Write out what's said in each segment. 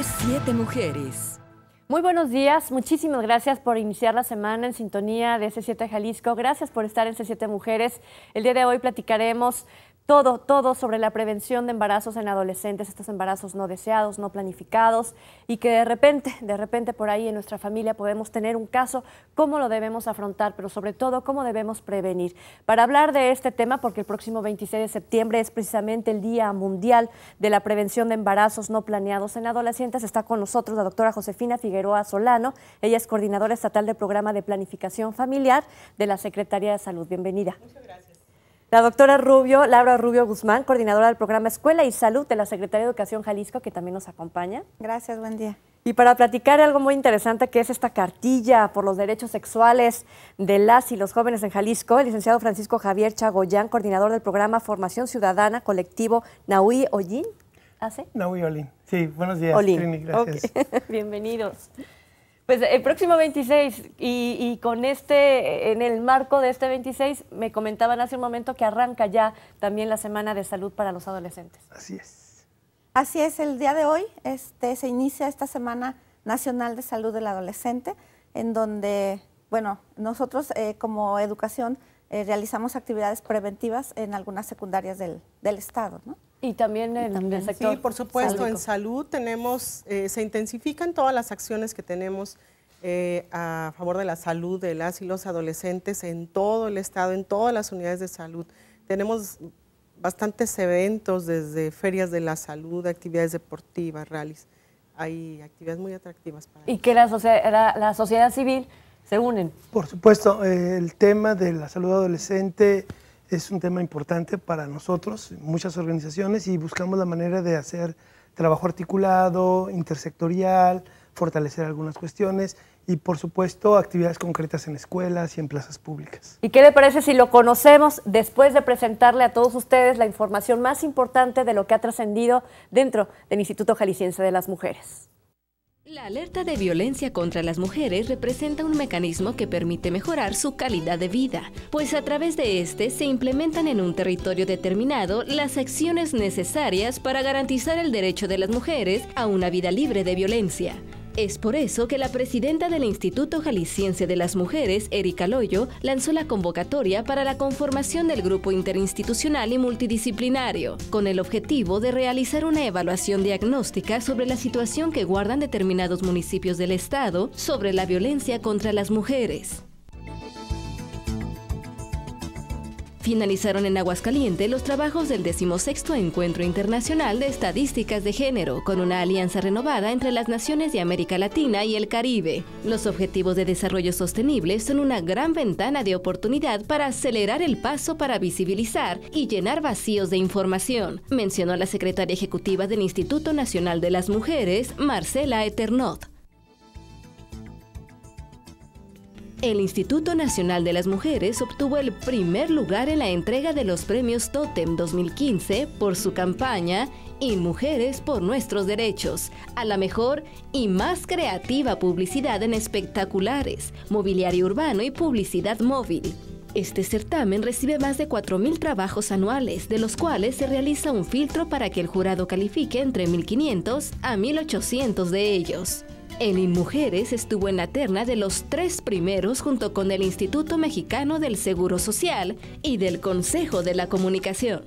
C7 Mujeres. Muy buenos días, muchísimas gracias por iniciar la semana en sintonía de C7 Jalisco. Gracias por estar en C7 Mujeres. El día de hoy platicaremos todo, todo sobre la prevención de embarazos en adolescentes, estos embarazos no deseados, no planificados y que de repente, de repente por ahí en nuestra familia podemos tener un caso, cómo lo debemos afrontar, pero sobre todo cómo debemos prevenir. Para hablar de este tema, porque el próximo 26 de septiembre es precisamente el Día Mundial de la Prevención de Embarazos No Planeados en Adolescentes, está con nosotros la doctora Josefina Figueroa Solano, ella es coordinadora estatal del programa de planificación familiar de la Secretaría de Salud. Bienvenida. Muchas gracias. La doctora Rubio, Laura Rubio Guzmán, coordinadora del programa Escuela y Salud de la Secretaría de Educación Jalisco, que también nos acompaña. Gracias, buen día. Y para platicar algo muy interesante que es esta cartilla por los derechos sexuales de las y los jóvenes en Jalisco, el licenciado Francisco Javier Chagoyán, coordinador del programa Formación Ciudadana Colectivo Naui Ollín. ¿Hace? ¿Ah, Naui Ollín, Sí, buenos días. Ollín, Bienvenidos. Pues el eh, próximo 26 y, con este, eh, en el marco de este 26, me comentaban hace un momento que arranca ya también la Semana de Salud para los Adolescentes. Así es. Así es, el día de hoy este, se inicia esta Semana Nacional de Salud del Adolescente, en donde, bueno, nosotros eh, como educación realizamos actividades preventivas en algunas secundarias del, del Estado, ¿no? Y también en, el sector. Sí, por supuesto, en salud tenemos, eh, se intensifican todas las acciones que tenemos eh, a favor de la salud de las y los adolescentes en todo el estado, en todas las unidades de salud. Tenemos bastantes eventos desde ferias de la salud, actividades deportivas, rallies. Hay actividades muy atractivas para Y que la, la, la, sociedad civil se unen. Por supuesto, eh, el tema de la salud adolescente es un tema importante para nosotros, muchas organizaciones, y buscamos la manera de hacer trabajo articulado, intersectorial, fortalecer algunas cuestiones y, por supuesto, actividades concretas en escuelas y en plazas públicas. ¿Y qué le parece si lo conocemos después de presentarle a todos ustedes la información más importante de lo que ha trascendido dentro del Instituto Jalisciense de las Mujeres? La alerta de violencia contra las mujeres representa un mecanismo que permite mejorar su calidad de vida, pues a través de este se implementan en un territorio determinado las acciones necesarias para garantizar el derecho de las mujeres a una vida libre de violencia. Es por eso que la presidenta del Instituto Jalisciense de las Mujeres, Erika Loyo, lanzó la convocatoria para la conformación del grupo interinstitucional y multidisciplinario, con el objetivo de realizar una evaluación diagnóstica sobre la situación que guardan determinados municipios del Estado sobre la violencia contra las mujeres. Finalizaron en Aguascalientes los trabajos del 16 Encuentro Internacional de Estadísticas de Género, con una alianza renovada entre las naciones de América Latina y el Caribe. Los Objetivos de Desarrollo Sostenible son una gran ventana de oportunidad para acelerar el paso para visibilizar y llenar vacíos de información, mencionó la secretaria ejecutiva del Instituto Nacional de las Mujeres, Marcela Eternot. el Instituto Nacional de las Mujeres obtuvo el primer lugar en la entrega de los premios Totem 2015 por su campaña y Mujeres por Nuestros Derechos, a la mejor y más creativa publicidad en espectaculares, mobiliario urbano y publicidad móvil. Este certamen recibe más de 4.000 trabajos anuales, de los cuales se realiza un filtro para que el jurado califique entre 1.500 a 1.800 de ellos. El InMujeres estuvo en la terna de los tres primeros junto con el Instituto Mexicano del Seguro Social y del Consejo de la Comunicación.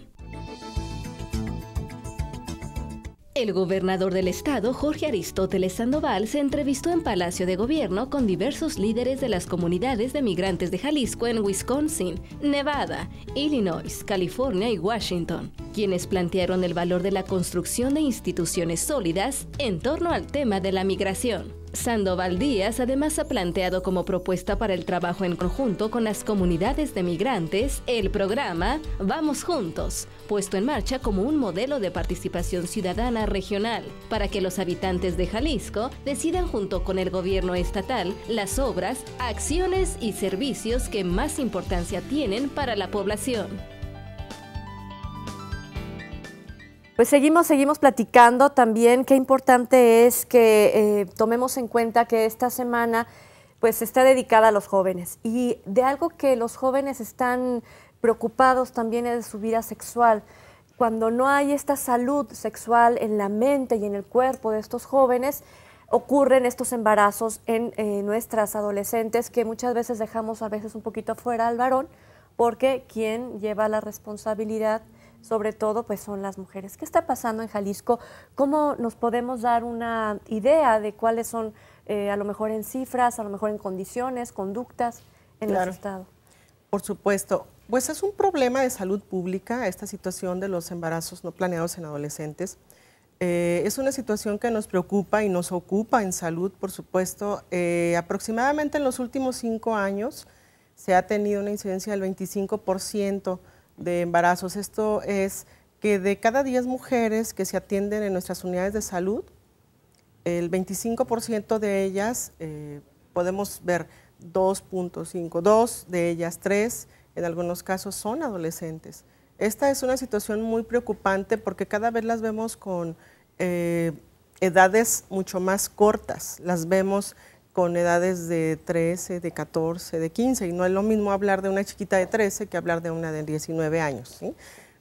El gobernador del estado, Jorge Aristóteles Sandoval, se entrevistó en Palacio de Gobierno con diversos líderes de las comunidades de migrantes de Jalisco en Wisconsin, Nevada, Illinois, California y Washington, quienes plantearon el valor de la construcción de instituciones sólidas en torno al tema de la migración. Sandoval Díaz además ha planteado como propuesta para el trabajo en conjunto con las comunidades de migrantes el programa Vamos Juntos, puesto en marcha como un modelo de participación ciudadana regional, para que los habitantes de Jalisco decidan junto con el gobierno estatal las obras, acciones y servicios que más importancia tienen para la población. Pues seguimos, seguimos platicando también qué importante es que eh, tomemos en cuenta que esta semana pues está dedicada a los jóvenes y de algo que los jóvenes están preocupados también es de su vida sexual. Cuando no hay esta salud sexual en la mente y en el cuerpo de estos jóvenes, ocurren estos embarazos en eh, nuestras adolescentes que muchas veces dejamos a veces un poquito afuera al varón porque quién lleva la responsabilidad sobre todo pues son las mujeres. ¿Qué está pasando en Jalisco? ¿Cómo nos podemos dar una idea de cuáles son eh, a lo mejor en cifras, a lo mejor en condiciones, conductas en el Estado? Por supuesto. Pues es un problema de salud pública esta situación de los embarazos no planeados en adolescentes. Eh, es una situación que nos preocupa y nos ocupa en salud, por supuesto. Eh, aproximadamente en los últimos cinco años se ha tenido una incidencia del 25% de embarazos. Esto es que de cada 10 mujeres que se atienden en nuestras unidades de salud, el 25% de ellas, eh, podemos ver 2.5, dos de ellas, 3 en algunos casos son adolescentes. Esta es una situación muy preocupante porque cada vez las vemos con eh, edades mucho más cortas, las vemos con edades de 13, de 14, de 15, y no es lo mismo hablar de una chiquita de 13 que hablar de una de 19 años. ¿sí?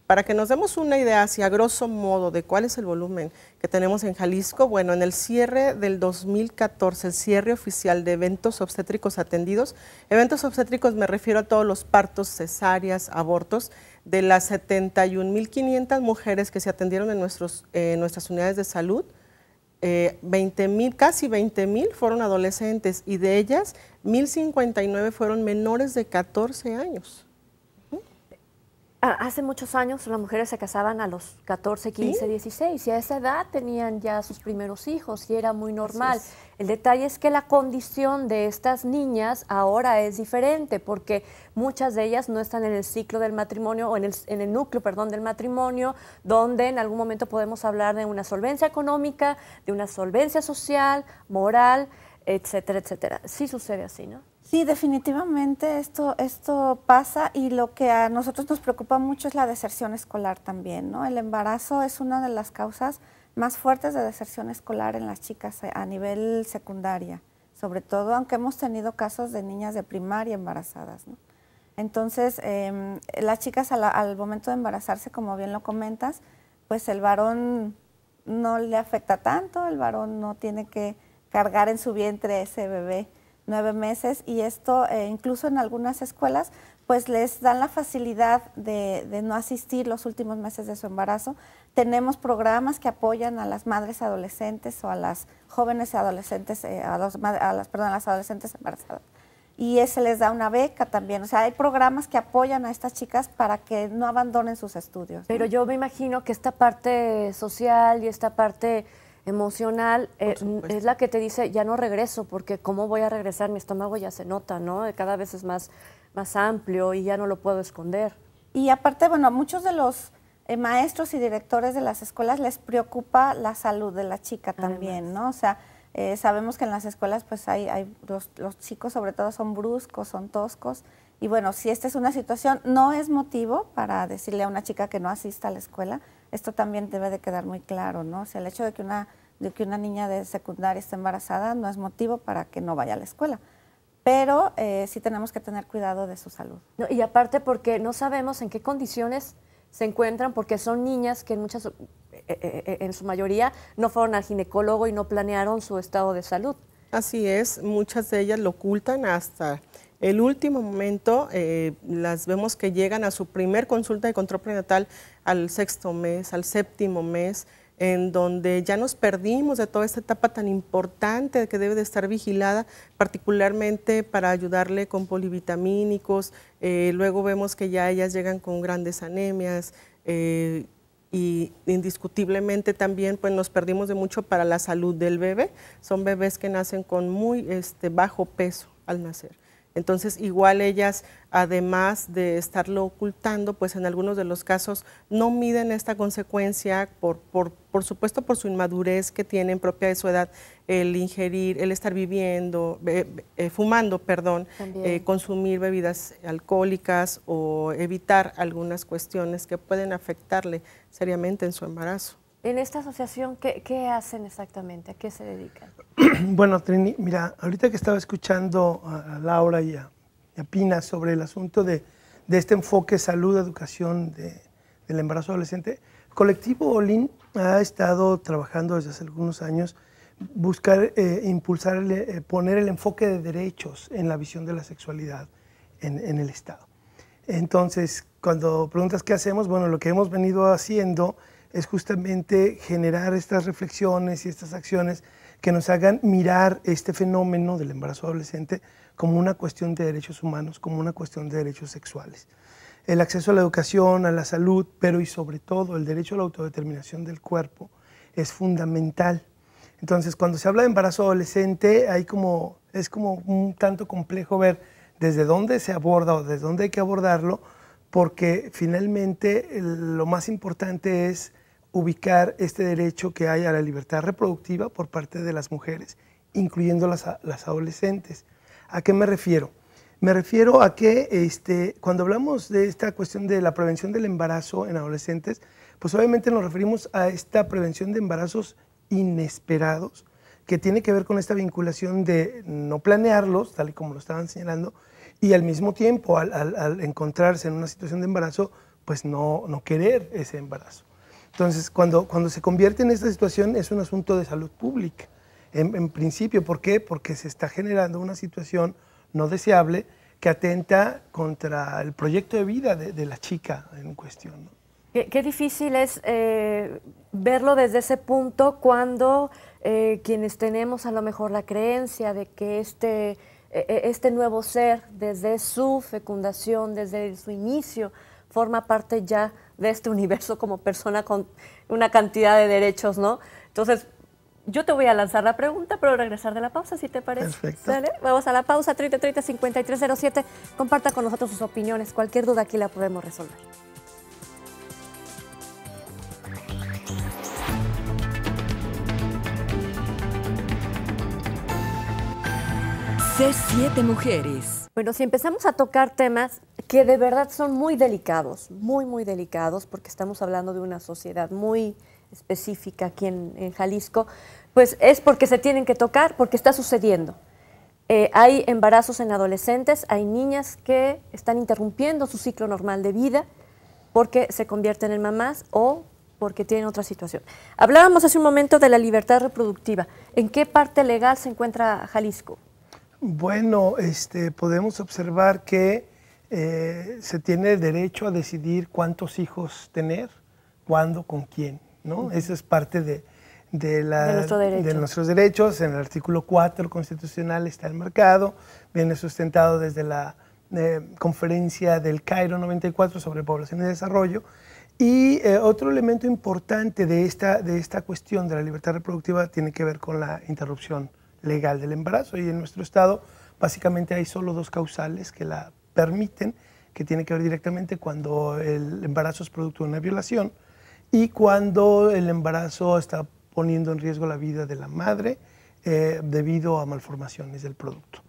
Para que nos demos una idea, hacia grosso modo, de cuál es el volumen que tenemos en Jalisco, bueno, en el cierre del 2014, el cierre oficial de eventos obstétricos atendidos, eventos obstétricos me refiero a todos los partos, cesáreas, abortos, de las 71.500 mujeres que se atendieron en, nuestros, nuestras unidades de salud, eh, casi 20 mil fueron adolescentes y de ellas 1.059 fueron menores de 14 años. Ah, hace muchos años las mujeres se casaban a los 14, 15, 16 y a esa edad tenían ya sus primeros hijos y era muy normal. El detalle es que la condición de estas niñas ahora es diferente porque muchas de ellas no están en el ciclo del matrimonio o en el, en el núcleo, perdón, del matrimonio, donde en algún momento podemos hablar de una solvencia económica, de una solvencia social, moral, etcétera, etcétera. Sí sucede así, ¿no? Sí, definitivamente esto, esto pasa y lo que a nosotros nos preocupa mucho es la deserción escolar también, ¿no? El embarazo es una de las causas más fuertes de deserción escolar en las chicas a nivel secundaria, sobre todo, aunque hemos tenido casos de niñas de primaria embarazadas, ¿no? Entonces, em, las chicas al momento de embarazarse, como bien lo comentas, pues el varón no le afecta tanto, el varón no tiene que cargar en su vientre ese bebé nueve meses y esto eh, incluso en algunas escuelas pues les dan la facilidad de, no asistir los últimos meses de su embarazo. Tenemos programas que apoyan a las madres adolescentes o a las jóvenes adolescentes, eh, a, las, perdón, a las adolescentes embarazadas. Y se les da una beca también. O sea, hay programas que apoyan a estas chicas para que no abandonen sus estudios. Pero yo me imagino que esta parte social y esta parte emocional eh, es la que te dice, ya no regreso, porque ¿cómo voy a regresar? Mi estómago ya se nota, ¿no? Cada vez es más, más amplio y ya no lo puedo esconder. Y aparte, bueno, a muchos de los eh, maestros y directores de las escuelas les preocupa la salud de la chica también, ¿no? O sea, eh, sabemos que en las escuelas, pues hay, los, los, chicos sobre todo son bruscos, son toscos. Y bueno, si esta es una situación, no es motivo para decirle a una chica que no asista a la escuela, esto también debe de quedar muy claro, ¿no? O sea, el hecho de que una, de que una niña de secundaria esté embarazada no es motivo para que no vaya a la escuela pero eh, sí tenemos que tener cuidado de su salud. y aparte porque no sabemos en qué condiciones se encuentran, porque son niñas que en, muchas, eh, eh, en su mayoría no fueron al ginecólogo y no planearon su estado de salud. Así es, muchas de ellas lo ocultan hasta el último momento, eh, las vemos que llegan a su primer consulta de control prenatal al sexto mes, al séptimo mes, en donde ya nos perdimos de toda esta etapa tan importante que debe de estar vigilada, particularmente para ayudarle con polivitamínicos, eh, luego vemos que ya ellas llegan con grandes anemias. Eh, y indiscutiblemente también pues nos perdimos de mucho para la salud del bebé. Son bebés que nacen con muy este, bajo peso al nacer. Entonces, igual ellas, además de estarlo ocultando, pues en algunos de los casos no miden esta consecuencia, por, por, supuesto por su inmadurez que tienen propia de su edad, el ingerir, el estar viviendo, eh, fumando, perdón, eh, consumir bebidas alcohólicas o evitar algunas cuestiones que pueden afectarle seriamente en su embarazo. En esta asociación, ¿qué, hacen exactamente? ¿A qué se dedican? bueno, Trini, mira, ahorita que estaba escuchando a, Laura y a, Pina sobre el asunto de, este enfoque salud, educación del embarazo adolescente, colectivo OLIN ha estado trabajando desde hace algunos años buscar eh, impulsar, eh, poner el enfoque de derechos en la visión de la sexualidad en, en, el Estado. Entonces, cuando preguntas qué hacemos, bueno, lo que hemos venido haciendo es justamente generar estas reflexiones y estas acciones que nos hagan mirar este fenómeno del embarazo adolescente como una cuestión de derechos humanos, como una cuestión de derechos sexuales. El acceso a la educación, a la salud, pero y sobre todo el derecho a la autodeterminación del cuerpo es fundamental. Entonces, cuando se habla de embarazo adolescente, hay como, es como un tanto complejo ver desde dónde se aborda o desde dónde hay que abordarlo, porque finalmente eh, lo más importante es ubicar este derecho que hay a la libertad reproductiva por parte de las mujeres, incluyendo las, las adolescentes. ¿A qué me refiero? Me refiero a que este, cuando hablamos de esta cuestión de la prevención del embarazo en adolescentes, pues obviamente nos referimos a esta prevención de embarazos inesperados, que tiene que ver con esta vinculación de no planearlos, tal y como lo estaban señalando, y al mismo tiempo, al, encontrarse en una situación de embarazo, pues no, no querer ese embarazo. Entonces, cuando, cuando se convierte en esta situación es un asunto de salud pública, en, principio. ¿Por qué? Porque se está generando una situación no deseable que atenta contra el proyecto de vida de, la chica en cuestión. Qué, difícil es eh, verlo desde ese punto cuando eh, quienes tenemos a lo mejor la creencia de que este, e, e, este nuevo ser, desde su fecundación, desde su inicio, forma parte ya de este universo como persona con una cantidad de derechos, ¿no? Entonces, yo te voy a lanzar la pregunta, pero regresar de la pausa, si te parece. Perfecto. Vamos a la pausa, 3030-5307. Comparta con nosotros sus opiniones. Cualquier duda aquí la podemos resolver. C7 Mujeres. Bueno, si empezamos a tocar temas que de verdad son muy delicados, muy, muy delicados, porque estamos hablando de una sociedad muy específica aquí en, Jalisco, pues es porque se tienen que tocar, porque está sucediendo. Eh, hay embarazos en adolescentes, hay niñas que están interrumpiendo su ciclo normal de vida porque se convierten en mamás o porque tienen otra situación. Hablábamos hace un momento de la libertad reproductiva. ¿En qué parte legal se encuentra Jalisco? Bueno, este, podemos observar que eh, se tiene el derecho a decidir cuántos hijos tener, cuándo, con quién, ¿no? Eso es parte de, nuestros derechos. En el artículo 4 constitucional está el marcado. viene sustentado desde la eh, conferencia del Cairo 94 sobre población y desarrollo. Y eh, otro elemento importante de esta, de esta cuestión de la libertad reproductiva tiene que ver con la interrupción legal del embarazo. Y en nuestro estado básicamente hay solo dos causales que la permiten, que tiene que ver directamente cuando el embarazo es producto de una violación y cuando el embarazo está poniendo en riesgo la vida de la madre eh, debido a malformaciones del producto.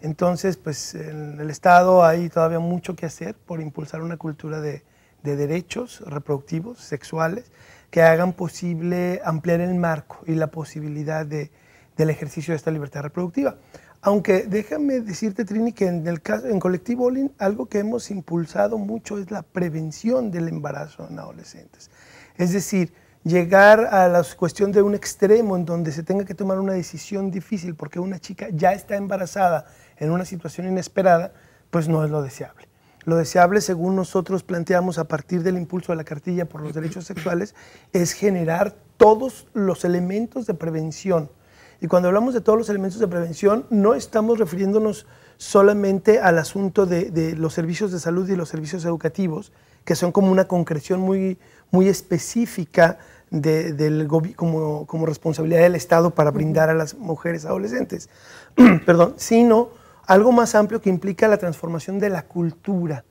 Entonces, pues en el Estado hay todavía mucho que hacer por impulsar una cultura de derechos reproductivos, sexuales, que hagan posible ampliar el marco y la posibilidad de, del ejercicio de esta libertad reproductiva. Aunque déjame decirte, Trini, que en, el en Colectivo Olin algo que hemos impulsado mucho es la prevención del embarazo en adolescentes. Es decir, llegar a la cuestión de un extremo en donde se tenga que tomar una decisión difícil porque una chica ya está embarazada en una situación inesperada, pues no es lo deseable. Lo deseable, según nosotros planteamos a partir del impulso de la cartilla por los derechos sexuales, es generar todos los elementos de prevención y cuando hablamos de todos los elementos de prevención, no estamos refiriéndonos solamente al asunto de, los servicios de salud y los servicios educativos, que son como una concreción muy, muy específica del, como, como, responsabilidad del Estado para brindar a las mujeres adolescentes, perdón, sino algo más amplio que implica la transformación de la cultura,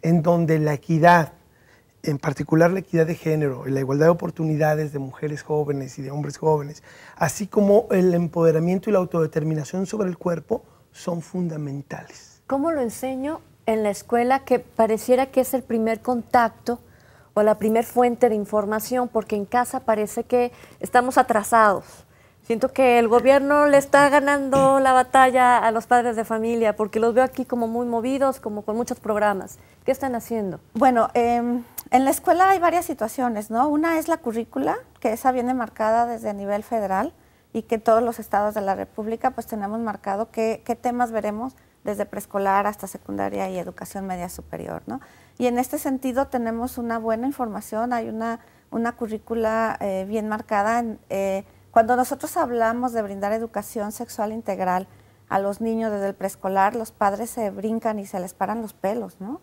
en donde la equidad, en particular la equidad de género, la igualdad de oportunidades de mujeres jóvenes y de hombres jóvenes, así como el empoderamiento y la autodeterminación sobre el cuerpo, son fundamentales. ¿Cómo lo enseño en la escuela que pareciera que es el primer contacto o la primer fuente de información? Porque en casa parece que estamos atrasados. Siento que el gobierno le está ganando la batalla a los padres de familia porque los veo aquí como muy movidos, como con muchos programas. ¿Qué están haciendo? Bueno, eh en la escuela hay varias situaciones, ¿no? Una es la currícula, que esa viene marcada desde el nivel federal y que todos los estados de la República pues tenemos marcado qué, temas veremos desde preescolar hasta secundaria y educación media superior, ¿no? Y en este sentido tenemos una buena información, hay una, currícula eh, bien marcada. Eh, cuando nosotros hablamos de brindar educación sexual integral a los niños desde el preescolar, los padres se brincan y se les paran los pelos, ¿no?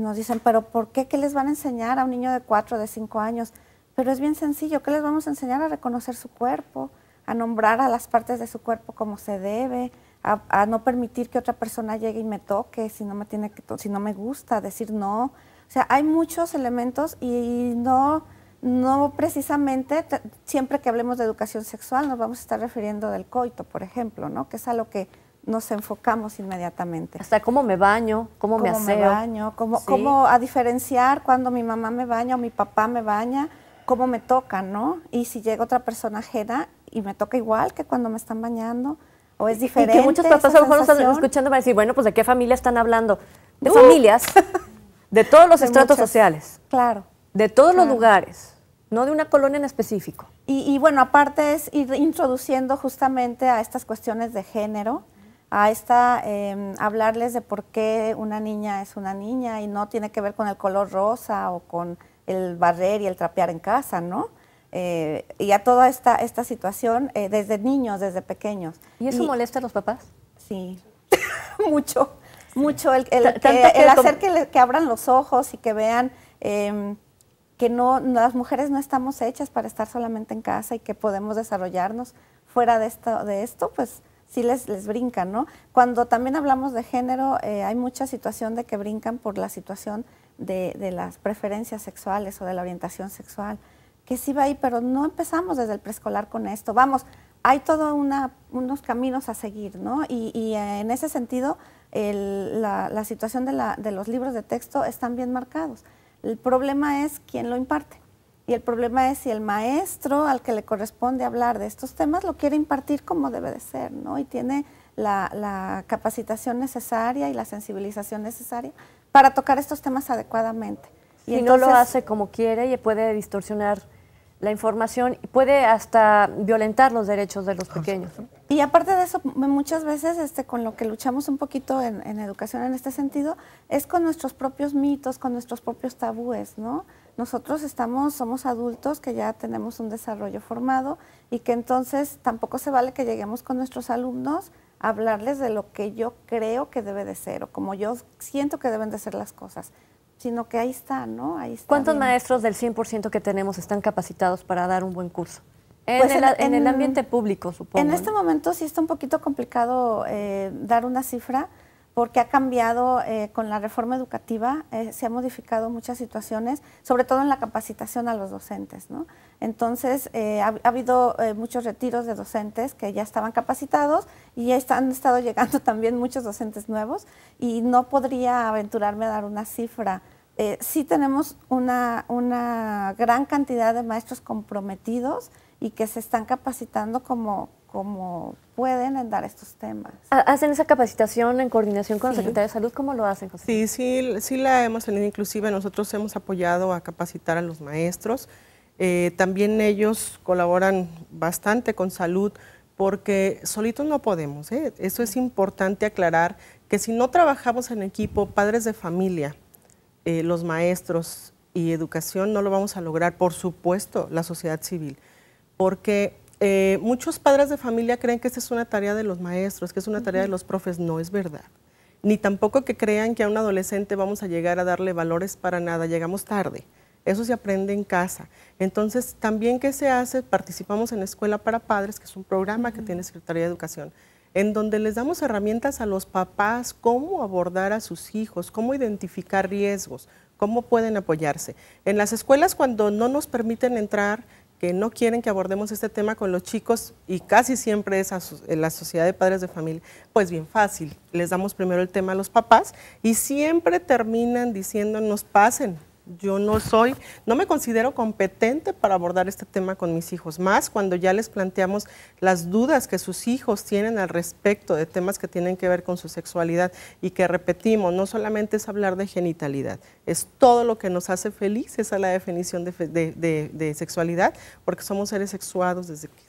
nos dicen, pero ¿por qué? ¿Qué les van a enseñar a un niño de cuatro de cinco años? Pero es bien sencillo, ¿qué les vamos a enseñar a reconocer su cuerpo, a nombrar a las partes de su cuerpo como se debe, a, no permitir que otra persona llegue y me toque si no me tiene que si no me gusta, decir no. O sea, hay muchos elementos y no no precisamente siempre que hablemos de educación sexual nos vamos a estar refiriendo del coito, por ejemplo, ¿no? Que es algo que nos enfocamos inmediatamente. Hasta cómo me baño, cómo, me aseo. Me baño, cómo, a diferenciar cuando mi mamá me baña o mi papá me baña, cómo me toca, ¿no? Y si llega otra persona ajena y me toca igual que cuando me están bañando, o es diferente. Y que muchos papás a lo mejor nos están escuchando van decir, bueno, pues ¿de qué familia están hablando? De uh. familias, de todos los estratos sociales. Claro. De todos los lugares, no de una colonia en específico. Y, y bueno, aparte es ir introduciendo justamente a estas cuestiones de género, a esta, em, hablarles de por qué una niña es una niña y no tiene que ver con el color rosa o con el barrer y el trapear en casa, ¿no? Eh, y a toda esta, esta situación eh, desde niños, desde pequeños. ¿Y eso molesta a los papás? Sí, mucho, mucho. El, hacer que, que, abran los ojos y que vean em, que no, las mujeres no estamos hechas para estar solamente en casa y que podemos desarrollarnos fuera de esto, de esto pues sí les, les brincan, ¿no? Cuando también hablamos de género, eh, hay mucha situación de que brincan por la situación de, de, las preferencias sexuales o de la orientación sexual, que sí va ahí, pero no empezamos desde el preescolar con esto. Vamos, hay todos unos caminos a seguir, ¿no? Y, y eh, en ese sentido, el, la, la, situación de, la, de los libros de texto están bien marcados. El problema es quién lo imparte. Y el problema es si el maestro al que le corresponde hablar de estos temas lo quiere impartir como debe de ser, ¿no? Y tiene la, capacitación necesaria y la sensibilización necesaria para tocar estos temas adecuadamente. Y no lo hace como quiere y puede distorsionar la información puede hasta violentar los derechos de los pequeños. Y aparte de eso, muchas veces este, con lo que luchamos un poquito en, educación en este sentido es con nuestros propios mitos, con nuestros propios tabúes, ¿no? Nosotros estamos, somos adultos que ya tenemos un desarrollo formado y que entonces tampoco se vale que lleguemos con nuestros alumnos a hablarles de lo que yo creo que debe de ser o como yo siento que deben de ser las cosas sino que ahí está, ¿no? Ahí está ¿Cuántos maestros del 100% que tenemos están capacitados para dar un buen curso? En, pues el, ambiente público, supongo. En este momento sí está un poquito complicado eh, dar una cifra, porque ha cambiado eh, con la reforma educativa, eh, se han modificado muchas situaciones, sobre todo en la capacitación a los docentes. Entonces, eh, ha, habido muchos retiros de docentes que ya estaban capacitados y ya están, han estado llegando también muchos docentes nuevos y no podría aventurarme a dar una cifra. sí tenemos una, gran cantidad de maestros comprometidos y que se están capacitando como, como pueden andar estos temas. ¿Hacen esa capacitación en coordinación con la Secretaría de Salud? ¿Cómo lo hacen, José? Sí, sí, sí la hemos tenido. Inclusive nosotros hemos apoyado a capacitar a los maestros. Eh, también ellos colaboran bastante con salud porque solitos no podemos. ¿eh? Eso es importante aclarar, que si no trabajamos en equipo, padres de familia, eh, los maestros y educación, no lo vamos a lograr, por supuesto, la sociedad civil, porque eh, muchos padres de familia creen que esta es una tarea de los maestros, que es una tarea de los profes. No es verdad. Ni tampoco que crean que a un adolescente vamos a llegar a darle valores para nada, llegamos tarde. Eso se aprende en casa. Entonces, también qué se hace, participamos en Escuela para Padres, que es un programa que tiene Secretaría de Educación, en donde les damos herramientas a los papás cómo abordar a sus hijos, cómo identificar riesgos, cómo pueden apoyarse. En las escuelas, cuando no nos permiten entrar, que no quieren que abordemos este tema con los chicos y casi siempre es en la sociedad de padres de familia, pues bien fácil, les damos primero el tema a los papás y siempre terminan diciéndonos pasen, yo no soy, no me considero competente para abordar este tema con mis hijos, más cuando ya les planteamos las dudas que sus hijos tienen al respecto de temas que tienen que ver con su sexualidad y que repetimos, no solamente es hablar de genitalidad, es todo lo que nos hace felices esa es la definición de, de sexualidad, porque somos seres sexuados desde que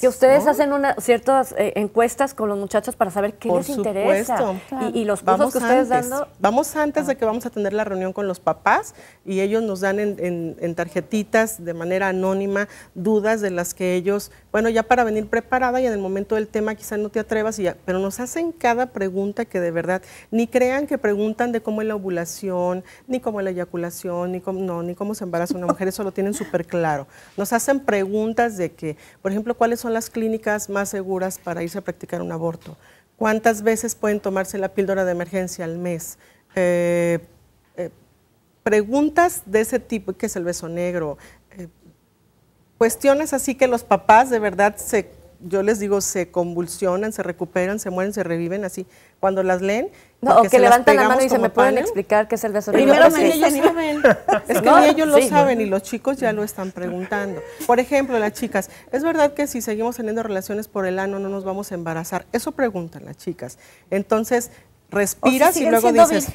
que ustedes hacen ciertas eh, encuestas con los muchachos para saber qué les interesa y, los cursos que ustedes dan. Vamos antes de ah. que vamos a tener la reunión con los papás y ellos nos dan en, tarjetitas de manera anónima dudas de las que ellos, bueno, ya para venir preparada y en el momento del tema quizás no te atrevas, pero nos hacen cada pregunta que de verdad ni crean que preguntan de cómo es la ovulación, ni cómo es la eyaculación, ni cómo, no, ni cómo se embaraza una mujer, eso lo tienen súper claro. Nos hacen preguntas de que, por ejemplo, cuáles son las clínicas más seguras para irse a practicar un aborto, cuántas veces pueden tomarse la píldora de emergencia al mes. Eh, eh, preguntas de ese tipo, que es el beso negro, eh, cuestiones así que los papás de verdad se yo les digo, se convulsionan, se recuperan, se mueren, se reviven así. Cuando las leen, no, o que levantan la mano y se me pueden explicar qué es el desorden. Primero sí, ellos Es que ni ellos lo saben y los chicos ya lo están preguntando. Por ejemplo, las chicas, ¿es verdad que si seguimos teniendo relaciones por el ano no nos vamos a embarazar? Eso preguntan las chicas. Entonces, respiras y luego dices,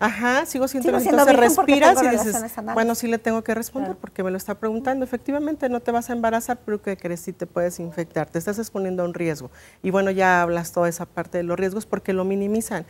ajá, sigo siendo, sigo entonces respiras y dices, bueno, sí le tengo que responder porque me lo está preguntando. Efectivamente, no te vas a embarazar, pero que crees si te puedes infectar, te estás exponiendo a un riesgo. Y bueno, ya hablas toda esa parte de los riesgos porque lo minimizan.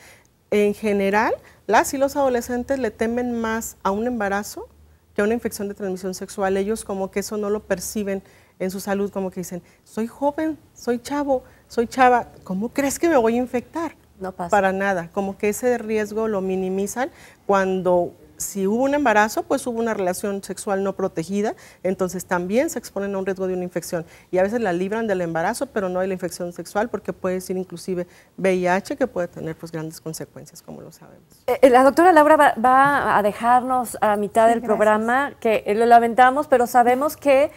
En general, las y los adolescentes le temen más a un embarazo que a una infección de transmisión sexual. Ellos como que eso no lo perciben en su salud, como que dicen, soy joven, soy chavo, soy chava, ¿cómo crees que me voy a infectar? No pasa. Para nada, como que ese riesgo lo minimizan cuando si hubo un embarazo, pues hubo una relación sexual no protegida, entonces también se exponen a un riesgo de una infección. Y a veces la libran del embarazo, pero no hay la infección sexual, porque puede ser inclusive VIH, que puede tener pues, grandes consecuencias, como lo sabemos. Eh, eh, la doctora Laura va, a dejarnos a mitad del programa, que eh, lo lamentamos, pero sabemos que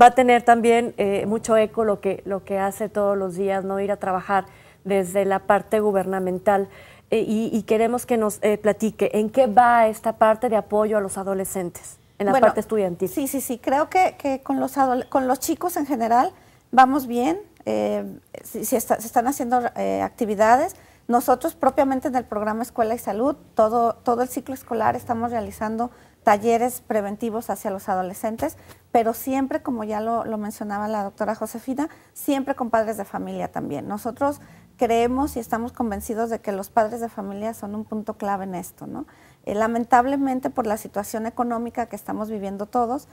va a tener también mucho eco lo que, lo que hace todos los días, no ir a trabajar desde la parte gubernamental. Eh, y, queremos que nos eh, platique en qué va esta parte de apoyo a los adolescentes, en la parte estudiantil. Sí, sí, sí, creo que, que con, los con los chicos en general vamos bien, eh, si, se están haciendo actividades. Nosotros propiamente en el programa Escuela y Salud, todo, todo el ciclo escolar estamos realizando talleres preventivos hacia los adolescentes, pero siempre, como ya lo, lo mencionaba la doctora Josefina, siempre con padres de familia también. Nosotros creemos y estamos convencidos de que los padres de familia son un punto clave en esto, ¿no? Eh, lamentablemente por la situación económica que estamos viviendo todos,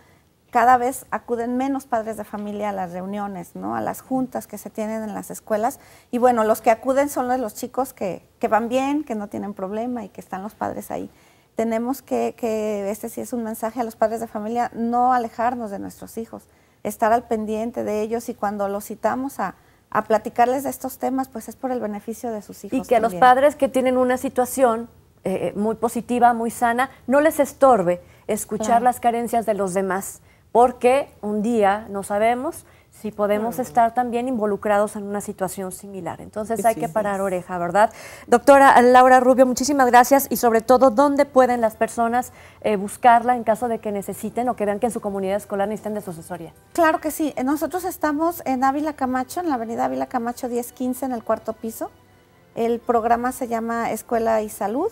cada vez acuden menos padres de familia a las reuniones, ¿no? a las juntas que se tienen en las escuelas. Y bueno, los que acuden son los, chicos que, van bien, que no tienen problema y que están los padres ahí. Tenemos que, que, este sí es un mensaje a los padres de familia, no alejarnos de nuestros hijos, estar al pendiente de ellos y cuando los citamos a, a platicarles de estos temas, pues es por el beneficio de sus hijos. Y que los padres que tienen una situación eh, eh, muy positiva, muy sana, no les estorbe escuchar las carencias de los demás, porque un día, no sabemos, si podemos estar también involucrados en una situación similar. Entonces hay que parar oreja, ¿verdad? Doctora Laura Rubio, muchísimas gracias y sobre todo, ¿dónde pueden las personas eh, buscarla en caso de que necesiten o que vean que en su comunidad escolar necesiten de su asesoría? Claro que sí. Eh, nosotros estamos en Ávila Camacho, en la avenida Ávila Camacho 1015, en el cuarto piso. El programa se llama Escuela y Salud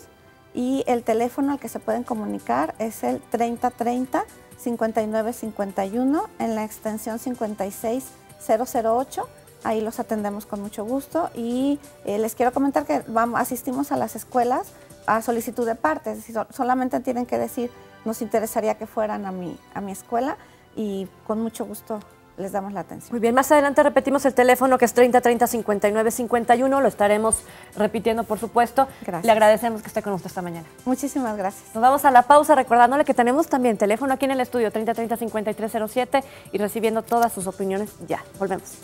y el teléfono al que se pueden comunicar es el 3030. 5951 en la extensión 56008. Ahí los atendemos con mucho gusto y eh, les quiero comentar que vamos, asistimos a las escuelas a solicitud de partes, solamente tienen que decir nos interesaría que fueran a mi, a mi escuela y con mucho gusto les damos la atención. Muy bien, más adelante repetimos el teléfono que es 30 30 59 51, lo estaremos repitiendo por supuesto. Le agradecemos que esté con usted esta mañana. Muchísimas gracias. Nos vamos a la pausa recordándole que tenemos también teléfono aquí en el estudio 30 30 07 y recibiendo todas sus opiniones ya. Volvemos.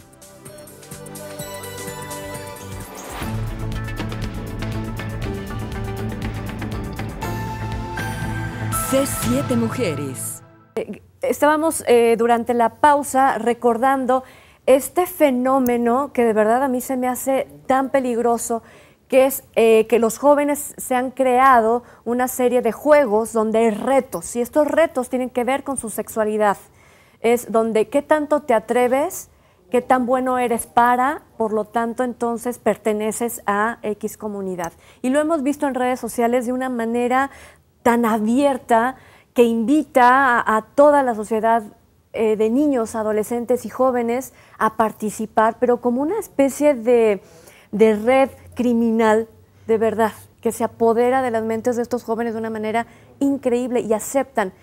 C7 Mujeres. Eh, estábamos eh, durante la pausa recordando este fenómeno que de verdad a mí se me hace tan peligroso, que es eh, que los jóvenes se han creado una serie de juegos donde hay retos, y estos retos tienen que ver con su sexualidad. Es donde qué tanto te atreves, qué tan bueno eres para, por lo tanto entonces perteneces a X comunidad. Y lo hemos visto en redes sociales de una manera tan abierta, que invita a, toda la sociedad eh, de niños, adolescentes y jóvenes a participar, pero como una especie de, de red criminal de verdad, que se apodera de las mentes de estos jóvenes de una manera increíble y aceptan.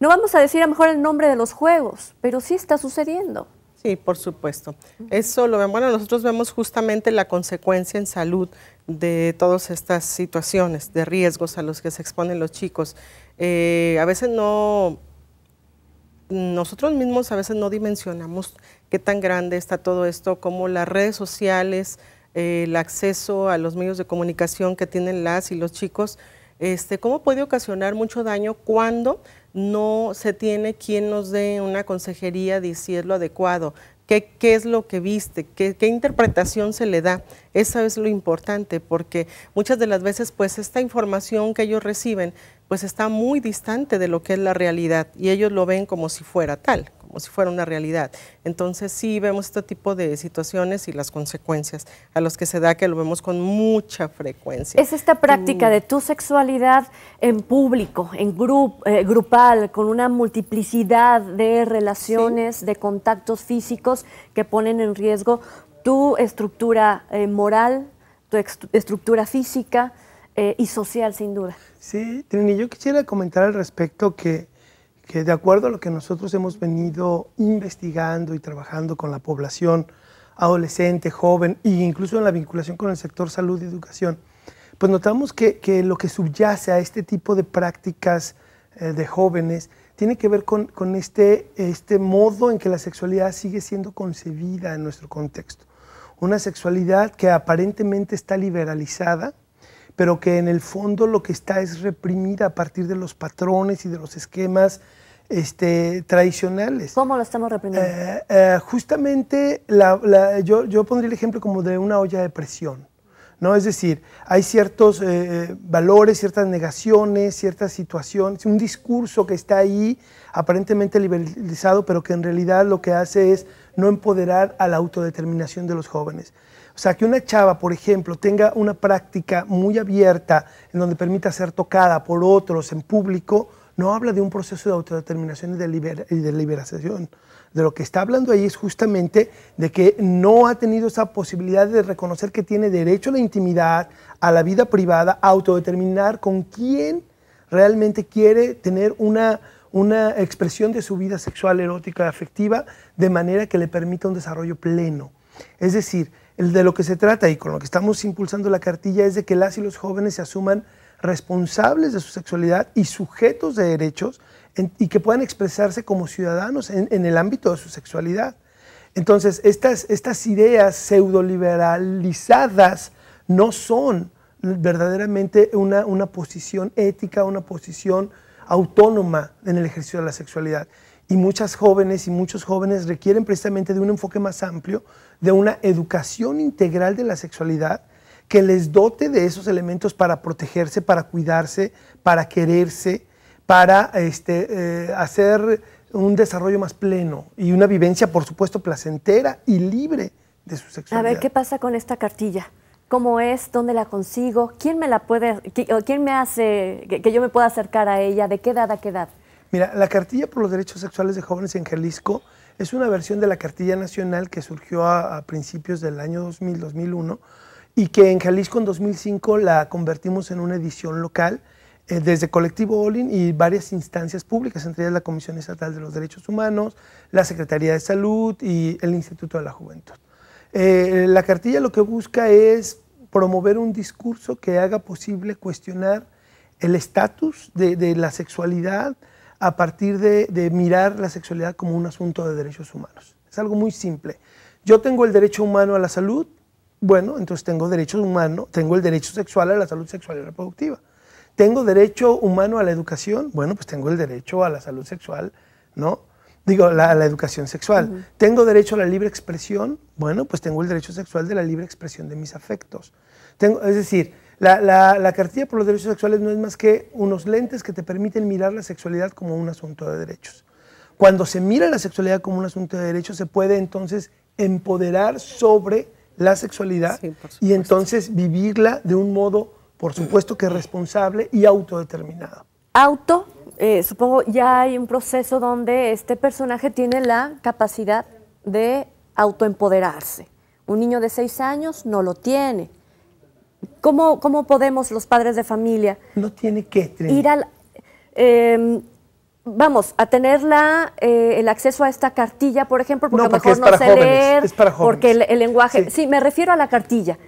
No vamos a decir a lo mejor el nombre de los juegos, pero sí está sucediendo. Sí, por supuesto. Eso lo vemos, bueno, nosotros vemos justamente la consecuencia en salud de todas estas situaciones, de riesgos a los que se exponen los chicos. Eh, a veces no, nosotros mismos a veces no dimensionamos qué tan grande está todo esto, como las redes sociales, eh, el acceso a los medios de comunicación que tienen las y los chicos, este, cómo puede ocasionar mucho daño cuando no se tiene quien nos dé una consejería de si es lo adecuado, qué, qué es lo que viste, qué, qué, interpretación se le da. Eso es lo importante, porque muchas de las veces, pues, esta información que ellos reciben, pues, está muy distante de lo que es la realidad y ellos lo ven como si fuera tal, como si fuera una realidad. Entonces sí vemos este tipo de situaciones y las consecuencias a los que se da, que lo vemos con mucha frecuencia. Es esta práctica mm. de tu sexualidad en público, en eh, grupal, con una multiplicidad de relaciones, de contactos físicos que ponen en riesgo tu estructura eh, moral, tu estructura física eh, y social, sin duda. Sí, Trini, yo quisiera comentar al respecto que que de acuerdo a lo que nosotros hemos venido investigando y trabajando con la población adolescente, joven e incluso en la vinculación con el sector salud y educación, pues notamos que, lo que subyace a este tipo de prácticas eh, de jóvenes tiene que ver con, con, este, este modo en que la sexualidad sigue siendo concebida en nuestro contexto. Una sexualidad que aparentemente está liberalizada, pero que en el fondo lo que está es reprimida a partir de los patrones y de los esquemas este, tradicionales. ¿Cómo lo estamos reprimiendo? Eh, eh, justamente yo, yo, pondría el ejemplo como de una olla de presión. ¿no? Es decir, hay ciertos eh, valores, ciertas negaciones, ciertas situaciones, un discurso que está ahí aparentemente liberalizado, pero que en realidad lo que hace es no empoderar a la autodeterminación de los jóvenes. O sea, que una chava, por ejemplo, tenga una práctica muy abierta en donde permita ser tocada por otros en público, no habla de un proceso de autodeterminación y de, liberación. De lo que está hablando ahí es justamente de que no ha tenido esa posibilidad de reconocer que tiene derecho a la intimidad, a la vida privada, a autodeterminar con quién realmente quiere tener una, una expresión de su vida sexual, erótica, afectiva, de manera que le permita un desarrollo pleno. Es decir, el de lo que se trata y con lo que estamos impulsando la cartilla es de que las y los jóvenes se asuman responsables de su sexualidad y sujetos de derechos y que puedan expresarse como ciudadanos en, el ámbito de su sexualidad. Entonces, estas, ideas ideas pseudoliberalizadas no son verdaderamente una posición ética, una posición autónoma en el ejercicio de la sexualidad y muchas jóvenes y muchos jóvenes requieren precisamente de un enfoque más amplio, de una educación integral de la sexualidad que les dote de esos elementos para protegerse, para cuidarse, para quererse, para este, eh, hacer un desarrollo más pleno y una vivencia, por supuesto, placentera y libre de su sexualidad. A ver, ¿qué pasa con esta cartilla? ¿Cómo es? ¿Dónde la consigo? ¿Quién me la puede, quién me hace que, que yo me pueda acercar a ella? ¿De qué edad a qué edad? Mira, la cartilla por los derechos sexuales de jóvenes en Jalisco es una versión de la cartilla nacional que surgió a, principios del año 2000-2001 y que en Jalisco en 2005 la convertimos en una edición local eh, desde Colectivo Olin y varias instancias públicas, entre ellas la Comisión Estatal de los Derechos Humanos, la Secretaría de Salud y el Instituto de la Juventud. Eh, la cartilla lo que busca es promover un discurso que haga posible cuestionar el estatus de, de la sexualidad, a partir de, mirar la sexualidad como un asunto de derechos humanos. Es algo muy simple. Yo tengo el derecho humano a la salud, bueno, entonces tengo derecho humano, tengo el derecho sexual a la salud sexual y reproductiva. Tengo derecho humano a la educación, bueno, pues tengo el derecho a la salud sexual, ¿no? Digo, a la educación sexual. Tengo derecho a la libre expresión, bueno, pues tengo el derecho sexual de la libre expresión de mis afectos. es decir, la, cartilla por los derechos sexuales no es más que unos lentes que te permiten mirar la sexualidad como un asunto de derechos. Cuando se mira la sexualidad como un asunto de derechos, se puede entonces empoderar sobre la sexualidad y entonces vivirla de un modo, por supuesto, que responsable y autodeterminado. Auto, eh, supongo, ya hay un proceso donde este personaje tiene la capacidad de autoempoderarse. Un niño de seis años no lo tiene. ¿Cómo, ¿Cómo podemos los padres de familia? No tiene que ir al, em, vamos, a tener la, eh, el acceso a esta cartilla, por ejemplo, porque, a lo mejor no se es para jóvenes. porque el, lenguaje... Sí. me refiero a la cartilla.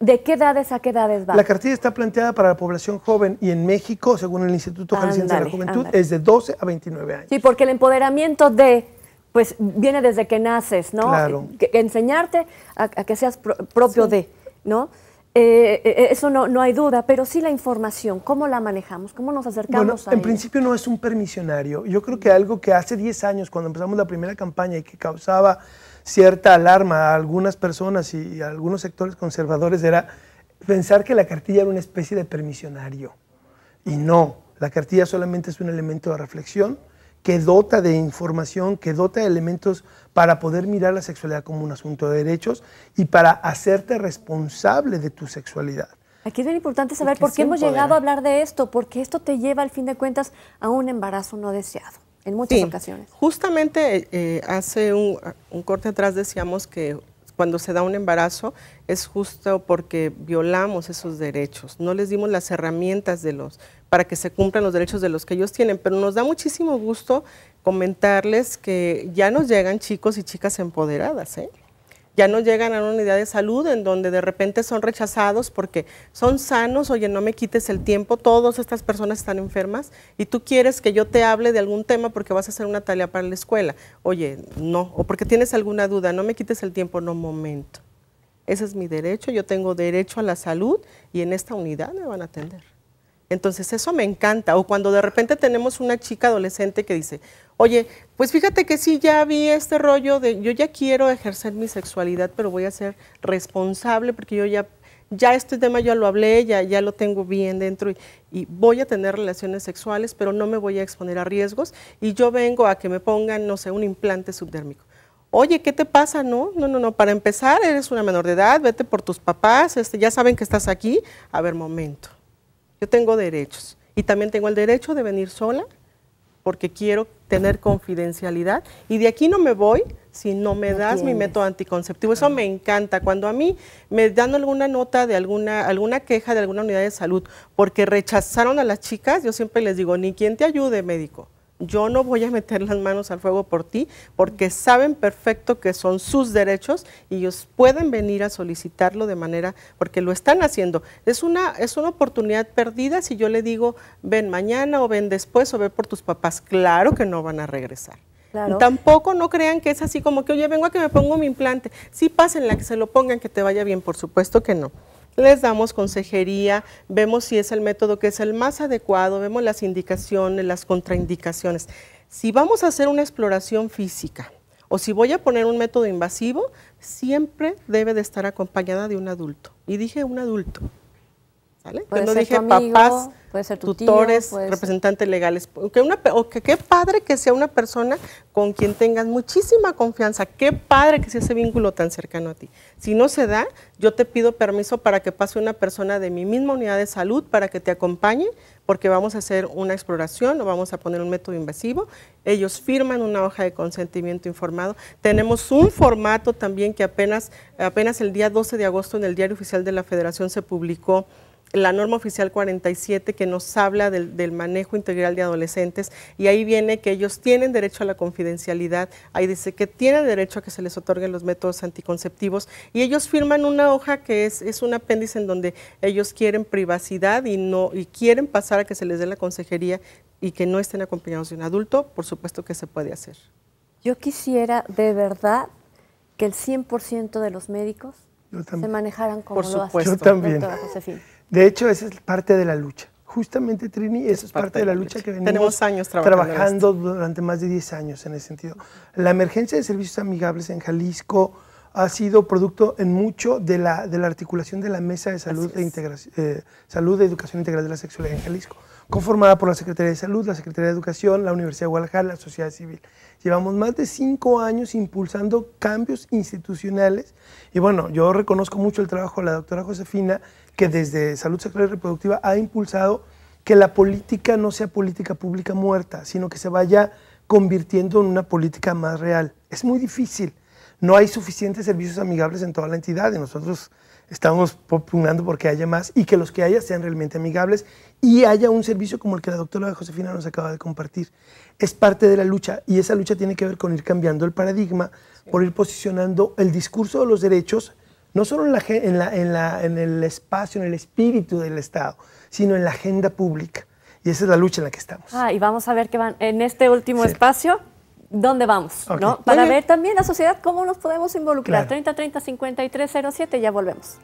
¿De qué edades a qué edades va? La cartilla está planteada para la población joven y en México, según el Instituto Jalisciense de la Juventud, es de 12 a 29 años. Sí, porque el empoderamiento de pues viene desde que naces, ¿no? Claro. enseñarte a, que seas propio de, ¿no? Eh, eh, eh, eso no, no, hay duda, pero sí la información, ¿cómo la manejamos? ¿Cómo nos acercamos bueno, En principio no es un permisionario. Yo creo que algo que hace 10 años, cuando empezamos la primera campaña y que causaba cierta alarma a algunas personas y a algunos sectores conservadores, era pensar que la cartilla era una especie de permisionario. Y no, la cartilla solamente es un elemento de reflexión que dota de información, que dota de elementos para poder mirar la sexualidad como un asunto de derechos y para hacerte responsable de tu sexualidad. Aquí es bien importante saber por qué hemos llegado a hablar de esto, porque esto te lleva al fin de cuentas a un embarazo no deseado en muchas ocasiones. Justamente eh, hace un, un corte atrás decíamos que cuando se da un embarazo es justo porque violamos esos derechos, no les dimos las herramientas de los para que se cumplan los derechos de los que ellos tienen, pero nos da muchísimo gusto comentarles que ya nos llegan chicos y chicas empoderadas, ¿eh? ya no llegan a una unidad de salud en donde de repente son rechazados porque son sanos, oye, no me quites el tiempo, todas estas personas están enfermas y tú quieres que yo te hable de algún tema porque vas a hacer una tarea para la escuela. Oye, no, o porque tienes alguna duda, no me quites el tiempo, no, momento. Ese es mi derecho, yo tengo derecho a la salud y en esta unidad me van a atender. Entonces eso me encanta. O cuando de repente tenemos una chica adolescente que dice, oye, pues fíjate que sí, ya vi este rollo de, yo ya quiero ejercer mi sexualidad, pero voy a ser responsable porque yo ya, ya este tema ya lo hablé, ya, ya lo tengo bien dentro y, voy a tener relaciones sexuales, pero no me voy a exponer a riesgos y yo vengo a que me pongan, no sé, un implante subdérmico oye, ¿qué te pasa? No, no, no, no, para empezar eres una menor de edad, vete por tus papás, este, ya saben que estás aquí. A ver, momento. Yo tengo derechos y también tengo el derecho de venir sola porque quiero tener confidencialidad y de aquí no me voy si no me das mi método anticonceptivo. Eso me encanta. Cuando a mí me dan alguna nota de alguna, alguna queja de alguna unidad de salud porque rechazaron a las chicas, yo siempre les digo, ni quien te ayude, médico yo no voy a meter las manos al fuego por ti, porque saben perfecto que son sus derechos y ellos pueden venir a solicitarlo de manera, porque lo están haciendo. Es una, es una oportunidad perdida si yo le digo, ven mañana o ven después o ven por tus papás. Claro que no van a regresar. Tampoco no crean que es así como que, oye, vengo a que me pongo mi implante. Sí, la que se lo pongan, que te vaya bien. Por supuesto que no les damos consejería, vemos si es el método que es el más adecuado, vemos las indicaciones, las contraindicaciones. Si vamos a hacer una exploración física o si voy a poner un método invasivo, siempre debe de estar acompañada de un adulto. Y dije un adulto, que Cuando dije papás, ser tutores, representantes legales, que una, o que qué padre que sea una persona con quien tengas muchísima confianza, qué padre que sea ese vínculo tan cercano a ti. Si no se da, yo te pido permiso para que pase una persona de mi misma unidad de salud para que te acompañe, porque vamos a hacer una exploración o vamos a poner un método invasivo. Ellos firman una hoja de consentimiento informado. Tenemos un formato también que apenas, apenas el día 12 de agosto en el Diario Oficial de la Federación se publicó la norma oficial 47 que nos habla del, manejo integral de adolescentes y ahí viene que ellos tienen derecho a la confidencialidad, ahí dice que tienen derecho a que se les otorguen los métodos anticonceptivos y ellos firman una hoja que es, es un apéndice en donde ellos quieren privacidad y, no, y quieren pasar a que se les dé la consejería y que no estén acompañados de un adulto, por supuesto que se puede hacer. Yo quisiera de verdad que el 100% de los médicos se manejaran como por lo supuesto. también. De hecho, esa es parte de la lucha. Justamente, Trini, esa es, parte, de la lucha, que venimos Tenemos años trabajando, durante más de 10 años en ese sentido. La emergencia de servicios amigables en Jalisco ha sido producto en mucho de la, articulación de la Mesa de Salud e Salud Educación Integral de la Sexualidad en Jalisco, conformada por la Secretaría de Salud, la Secretaría de Educación, la Universidad de Guadalajara, la sociedad civil. Llevamos más de cinco años impulsando cambios institucionales y bueno, yo reconozco mucho el trabajo de la doctora Josefina que desde Salud Sexual y Reproductiva ha impulsado que la política no sea política pública muerta, sino que se vaya convirtiendo en una política más real. Es muy difícil. No hay suficientes servicios amigables en toda la entidad y nosotros estamos pugnando porque haya más y que los que haya sean realmente amigables y haya un servicio como el que la doctora Josefina nos acaba de compartir. Es parte de la lucha y esa lucha tiene que ver con ir cambiando el paradigma, por ir posicionando el discurso de los derechos no solo en, la, en, el espacio, en el espíritu del Estado, sino en la agenda pública. Y esa es la lucha en la que estamos. Ah, y vamos a ver qué van en este último espacio. ¿Dónde vamos? ¿no? Para ver también la sociedad cómo nos podemos involucrar. 3030, 30 30 ya volvemos.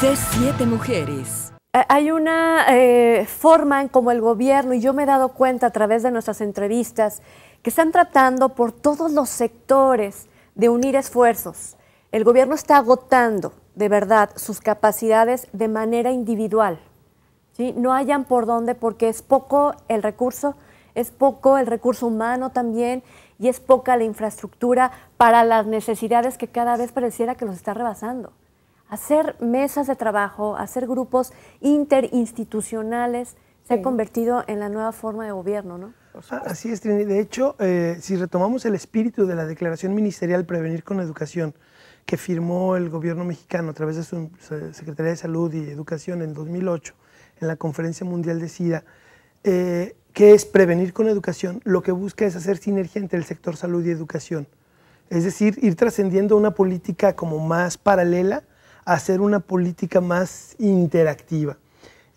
C7 Mujeres. Eh, hay una eh, forma en cómo el gobierno, y yo me he dado cuenta a través de nuestras entrevistas, que están tratando por todos los sectores de unir esfuerzos. El gobierno está agotando, de verdad, sus capacidades de manera individual. No hayan por dónde porque es poco el recurso, es poco el recurso humano también y es poca la infraestructura para las necesidades que cada vez pareciera que los está rebasando hacer mesas de trabajo, hacer grupos interinstitucionales, se ha convertido en la nueva forma de gobierno, ¿no? Ah, así es, Trini. De hecho, eh, si retomamos el espíritu de la Declaración Ministerial Prevenir con Educación, que firmó el gobierno mexicano a través de su Secretaría de Salud y Educación en 2008, en la Conferencia Mundial de SIDA, eh, que es prevenir con educación, lo que busca es hacer sinergia entre el sector salud y educación. Es decir, ir trascendiendo una política como más paralela, hacer una política más interactiva.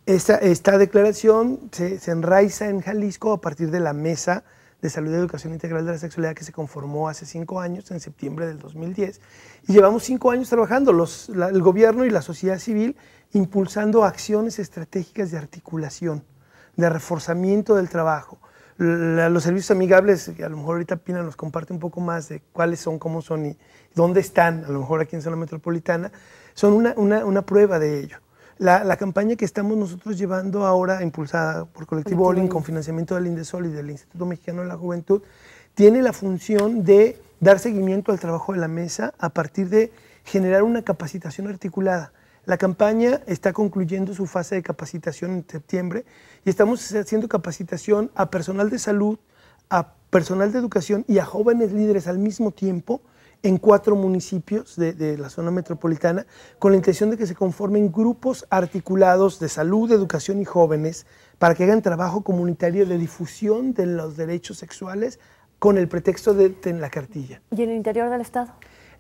Esta, esta declaración se, se, enraiza en Jalisco a partir de la Mesa de Salud y Educación Integral de la Sexualidad que se conformó hace cinco años, en septiembre del 2010. Y llevamos cinco años trabajando, el gobierno y la sociedad civil, impulsando acciones estratégicas de articulación, de reforzamiento del trabajo. los servicios amigables, a lo mejor ahorita Pina nos comparte un poco más de cuáles son, cómo son y dónde están, a lo mejor aquí en zona metropolitana son una, prueba de ello. La, la, campaña que estamos nosotros llevando ahora, impulsada por Colectivo Olin, con financiamiento del INDESOL y del Instituto Mexicano de la Juventud, tiene la función de dar seguimiento al trabajo de la mesa a partir de generar una capacitación articulada. La campaña está concluyendo su fase de capacitación en septiembre y estamos haciendo capacitación a personal de salud, a personal de educación y a jóvenes líderes al mismo tiempo en cuatro municipios de, la zona metropolitana con la intención de que se conformen grupos articulados de salud, educación y jóvenes para que hagan trabajo comunitario de difusión de los derechos sexuales con el pretexto de, la cartilla. ¿Y en el interior del Estado?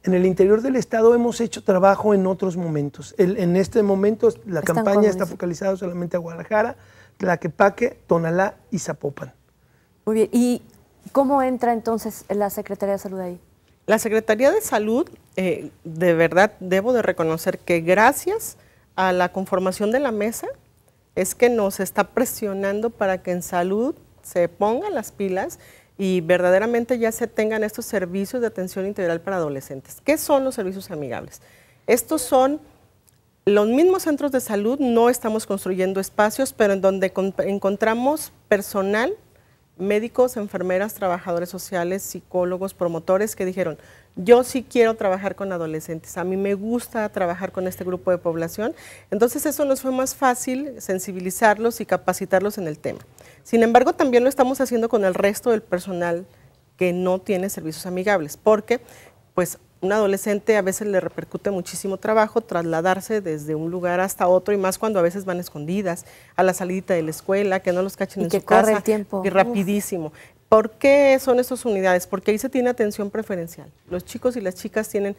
En el interior del Estado hemos hecho trabajo en otros momentos. en este momento la campaña está focalizada solamente a Guadalajara, Tlaquepaque, Tonalá y Zapopan. Muy bien. ¿Y cómo entra entonces la Secretaría de Salud ahí? La Secretaría de Salud, eh, de verdad, debo de reconocer que gracias a la conformación de la mesa es que nos está presionando para que en salud se pongan las pilas y verdaderamente ya se tengan estos servicios de atención integral para adolescentes. ¿Qué son los servicios amigables? Estos son los mismos centros de salud, no estamos construyendo espacios, pero en donde encontramos personal médicos, enfermeras, trabajadores sociales, psicólogos, promotores que dijeron, yo sí quiero trabajar con adolescentes, a mí me gusta trabajar con este grupo de población, entonces eso nos fue más fácil sensibilizarlos y capacitarlos en el tema. Sin embargo, también lo estamos haciendo con el resto del personal que no tiene servicios amigables, porque pues un adolescente a veces le repercute muchísimo trabajo trasladarse desde un lugar hasta otro y más cuando a veces van escondidas a la salida de la escuela, que no los cachen en que su corre casa, el tiempo. Y rapidísimo. ¿Por qué son estas unidades? Porque ahí se tiene atención preferencial. Los chicos y las chicas tienen,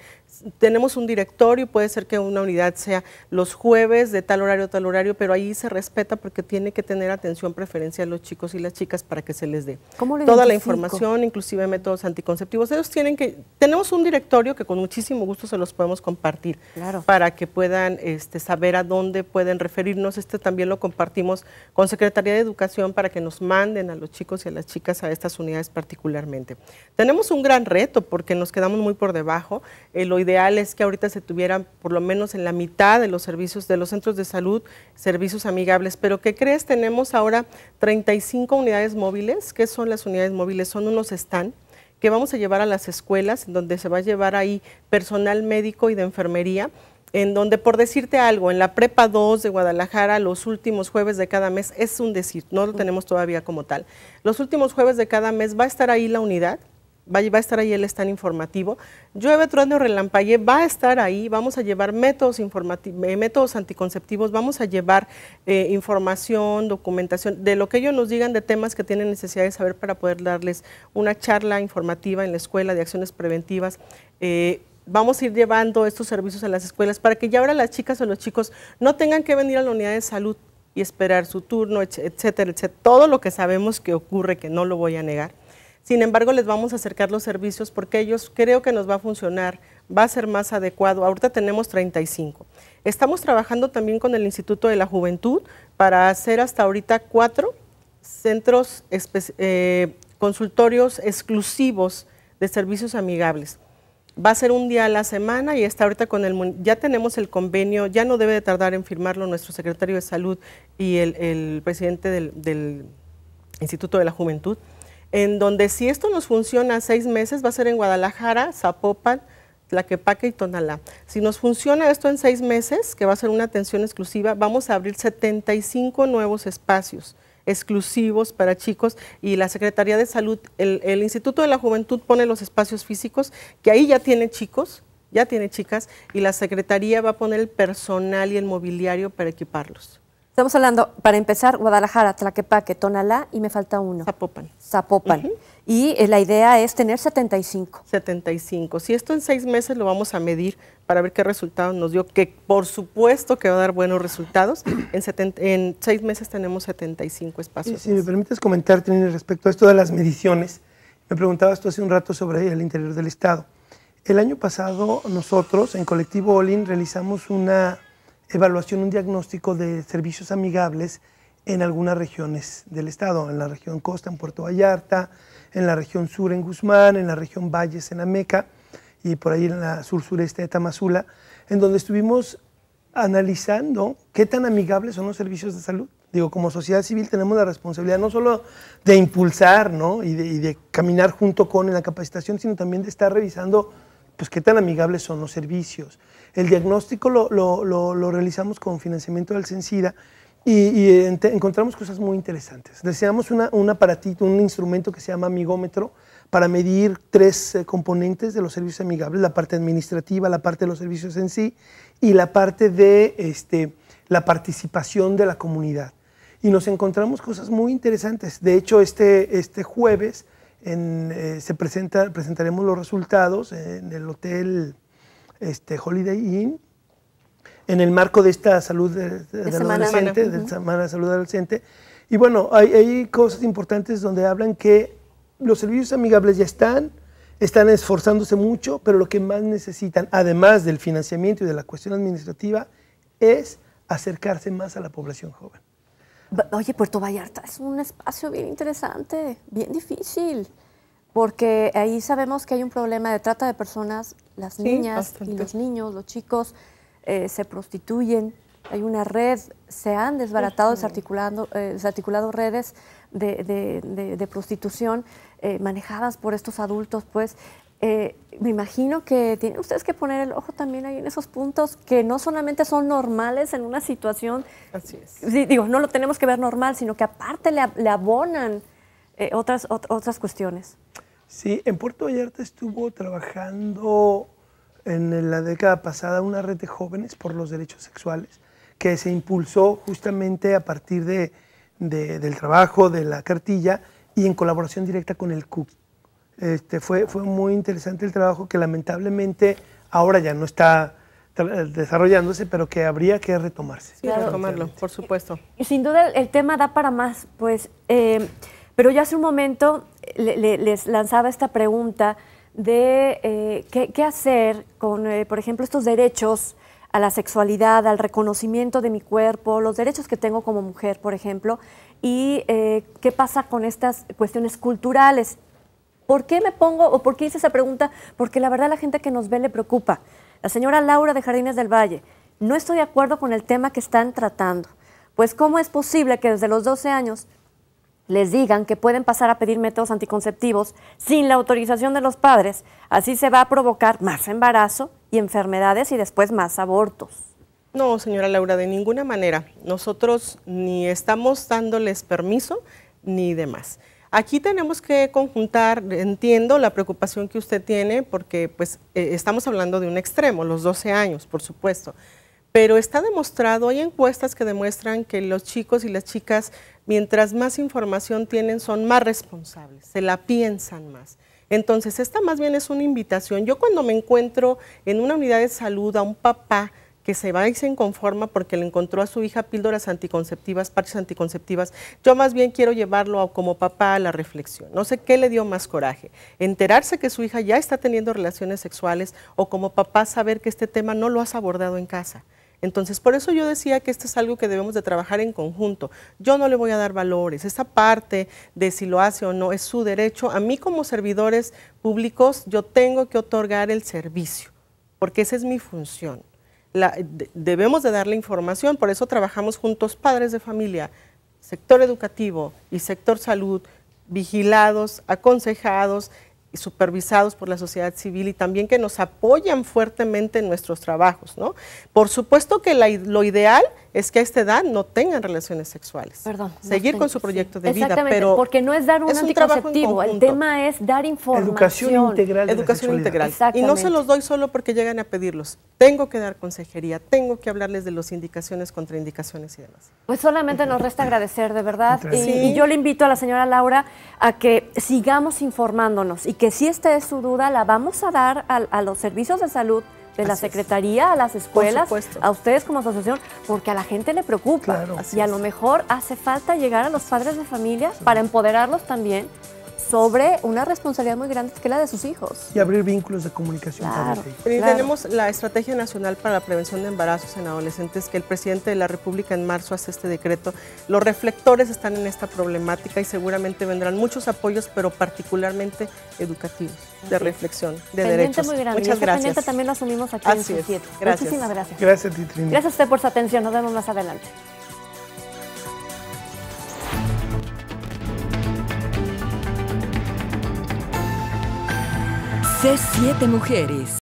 tenemos un directorio, puede ser que una unidad sea los jueves de tal horario a tal horario, pero ahí se respeta porque tiene que tener atención preferencial los chicos y las chicas para que se les dé toda la información, inclusive métodos anticonceptivos. Ellos tienen que, tenemos un directorio que con muchísimo gusto se los podemos compartir claro. para que puedan este, saber a dónde pueden referirnos. Este también lo compartimos con Secretaría de Educación para que nos manden a los chicos y a las chicas a estas unidades particularmente. Tenemos un gran reto porque nos quedamos muy por debajo. Eh, lo ideal es que ahorita se tuvieran por lo menos en la mitad de los servicios de los centros de salud, servicios amigables. Pero ¿qué crees? Tenemos ahora 35 unidades móviles. ¿Qué son las unidades móviles? Son unos stand que vamos a llevar a las escuelas, donde se va a llevar ahí personal médico y de enfermería en donde por decirte algo, en la Prepa 2 de Guadalajara, los últimos jueves de cada mes, es un decir, no lo tenemos todavía como tal, los últimos jueves de cada mes va a estar ahí la unidad, va, a estar ahí el stand informativo. Llueve, trueno, relampague, va a estar ahí. Vamos a llevar métodos, eh, métodos anticonceptivos, vamos a llevar eh, información, documentación, de lo que ellos nos digan de temas que tienen necesidad de saber para poder darles una charla informativa en la escuela de acciones preventivas. Eh, vamos a ir llevando estos servicios a las escuelas para que ya ahora las chicas o los chicos no tengan que venir a la unidad de salud y esperar su turno, etcétera, etcétera, todo lo que sabemos que ocurre, que no lo voy a negar. Sin embargo, les vamos a acercar los servicios porque ellos creo que nos va a funcionar, va a ser más adecuado. Ahorita tenemos 35. Estamos trabajando también con el Instituto de la Juventud para hacer hasta ahorita cuatro centros, eh, consultorios exclusivos de servicios amigables va a ser un día a la semana y está ahorita con el ya tenemos el convenio, ya no debe de tardar en firmarlo nuestro secretario de salud y el, presidente del, del, Instituto de la Juventud, en donde si esto nos funciona seis meses va a ser en Guadalajara, Zapopan, Tlaquepaque y Tonalá. Si nos funciona esto en seis meses, que va a ser una atención exclusiva, vamos a abrir 75 nuevos espacios exclusivos para chicos y la Secretaría de Salud, el, Instituto de la Juventud pone los espacios físicos, que ahí ya tiene chicos, ya tiene chicas, y la Secretaría va a poner el personal y el mobiliario para equiparlos. Estamos hablando, para empezar, Guadalajara, Tlaquepaque, Tonalá y me falta uno. Zapopan. Zapopan. Y eh, la idea es tener 75. 75. Si esto en seis meses lo vamos a medir para ver qué resultados nos dio, que por supuesto que va a dar buenos resultados. En, seis meses tenemos 75 espacios. si me permites comentar, Trini, respecto a esto de las mediciones, me preguntabas tú hace un rato sobre el interior del Estado. El año pasado nosotros en Colectivo Olin realizamos una evaluación, un diagnóstico de servicios amigables en algunas regiones del estado, en la región costa, en Puerto Vallarta, en la región sur, en Guzmán, en la región valles, en Ameca y por ahí en la sur-sureste de Tamazula, en donde estuvimos analizando qué tan amigables son los servicios de salud. Digo, como sociedad civil tenemos la responsabilidad no solo de impulsar y, de, caminar junto con en la capacitación, sino también de estar revisando pues, qué tan amigables son los servicios, el diagnóstico lo, realizamos con financiamiento del Censida y, eh, encontramos cosas muy interesantes. Deseamos un aparatito, un instrumento que se llama amigómetro para medir tres eh, componentes de los servicios amigables, la parte administrativa, la parte de los servicios en sí y la parte de este, la participación de la comunidad. Y nos encontramos cosas muy interesantes. De hecho, este, este jueves eh, se presenta, presentaremos los resultados en el Hotel este, Holiday Inn, en el marco de esta salud de, semana, adolescente, de Semana de Salud Adolescente. Y bueno, hay, hay, cosas importantes donde hablan que los servicios amigables ya están, están esforzándose mucho, pero lo que más necesitan, además del financiamiento y de la cuestión administrativa, es acercarse más a la población joven. Oye, Puerto Vallarta es un espacio bien interesante, bien difícil porque ahí sabemos que hay un problema de trata de personas, las niñas y los niños, los chicos eh, se prostituyen, hay una red, se han desbaratado, desarticulando, eh, desarticulado redes de, prostitución eh, manejadas por estos adultos, pues me imagino que tienen ustedes que poner el ojo también ahí en esos puntos que no solamente son normales en una situación. Así es. Digo, no lo tenemos que ver normal, sino que aparte le, abonan otras, otras cuestiones. Sí, en Puerto Vallarta estuvo trabajando en la década pasada una red de jóvenes por los derechos sexuales que se impulsó justamente a partir de, del trabajo de la cartilla y en colaboración directa con el CUC. Este, fue, fue muy interesante el trabajo que lamentablemente ahora ya no está desarrollándose, pero que habría que retomarse. Sí, retomarlo, por supuesto. Y sin duda el tema da para más, pues, eh, pero ya hace un momento les lanzaba esta pregunta de eh, qué, hacer con, eh, por ejemplo, estos derechos a la sexualidad, al reconocimiento de mi cuerpo, los derechos que tengo como mujer, por ejemplo, y eh, qué pasa con estas cuestiones culturales. ¿Por qué me pongo o por qué hice esa pregunta? Porque la verdad la gente que nos ve le preocupa. La señora Laura de Jardines del Valle, no estoy de acuerdo con el tema que están tratando. Pues ¿cómo es posible que desde los 12 años les digan que pueden pasar a pedir métodos anticonceptivos sin la autorización de los padres. Así se va a provocar más embarazo y enfermedades y después más abortos. No, señora Laura, de ninguna manera. Nosotros ni estamos dándoles permiso ni demás. Aquí tenemos que conjuntar, entiendo la preocupación que usted tiene porque pues eh, estamos hablando de un extremo, los 12 años, por supuesto pero está demostrado, hay encuestas que demuestran que los chicos y las chicas, mientras más información tienen, son más responsables, se la piensan más. Entonces, esta más bien es una invitación. Yo cuando me encuentro en una unidad de salud a un papá que se va y se inconforma porque le encontró a su hija píldoras anticonceptivas, parches anticonceptivas, yo más bien quiero llevarlo como papá a la reflexión. No sé qué le dio más coraje, enterarse que su hija ya está teniendo relaciones sexuales o como papá saber que este tema no lo has abordado en casa. Entonces, por eso yo decía que esto es algo que debemos de trabajar en conjunto. Yo no le voy a dar valores. Esa parte de si lo hace o no es su derecho. A mí como servidores públicos, yo tengo que otorgar el servicio, porque esa es mi función. debemos de dar la información, por eso trabajamos juntos padres de familia, sector educativo y sector salud, vigilados, aconsejados, supervisados por la sociedad civil y también que nos apoyan fuertemente en nuestros trabajos. ¿no? Por supuesto que lo ideal es que a esta edad no tengan relaciones sexuales. Perdón. Seguir con su proyecto de vida, pero porque no es dar un anticonceptivo, el tema es dar información. Educación integral. educación integral. Y no se los doy solo porque llegan a pedirlos. Tengo que dar consejería, tengo que hablarles de las indicaciones, contraindicaciones y demás. Pues solamente nos resta agradecer, de verdad. Y, yo le invito a la señora Laura a que sigamos informándonos y que si esta es su duda, la vamos a dar a los servicios de salud de la Secretaría a las escuelas, a ustedes como asociación, porque a la gente le preocupa. y a lo mejor hace falta llegar a los padres de familia para empoderarlos también sobre una responsabilidad muy grande que es la de sus hijos. Y abrir vínculos de comunicación. Claro, Tenemos la Estrategia Nacional para la Prevención de Embarazos en Adolescentes, que el presidente de la República en marzo hace este decreto. Los reflectores están en esta problemática y seguramente vendrán muchos apoyos, pero particularmente educativos, de reflexión, de derechos. Muy Muchas gracias. también lo asumimos aquí Así en Gracias. Muchísimas gracias. Gracias, Gracias a usted por su atención. Nos vemos más adelante. C7 Mujeres.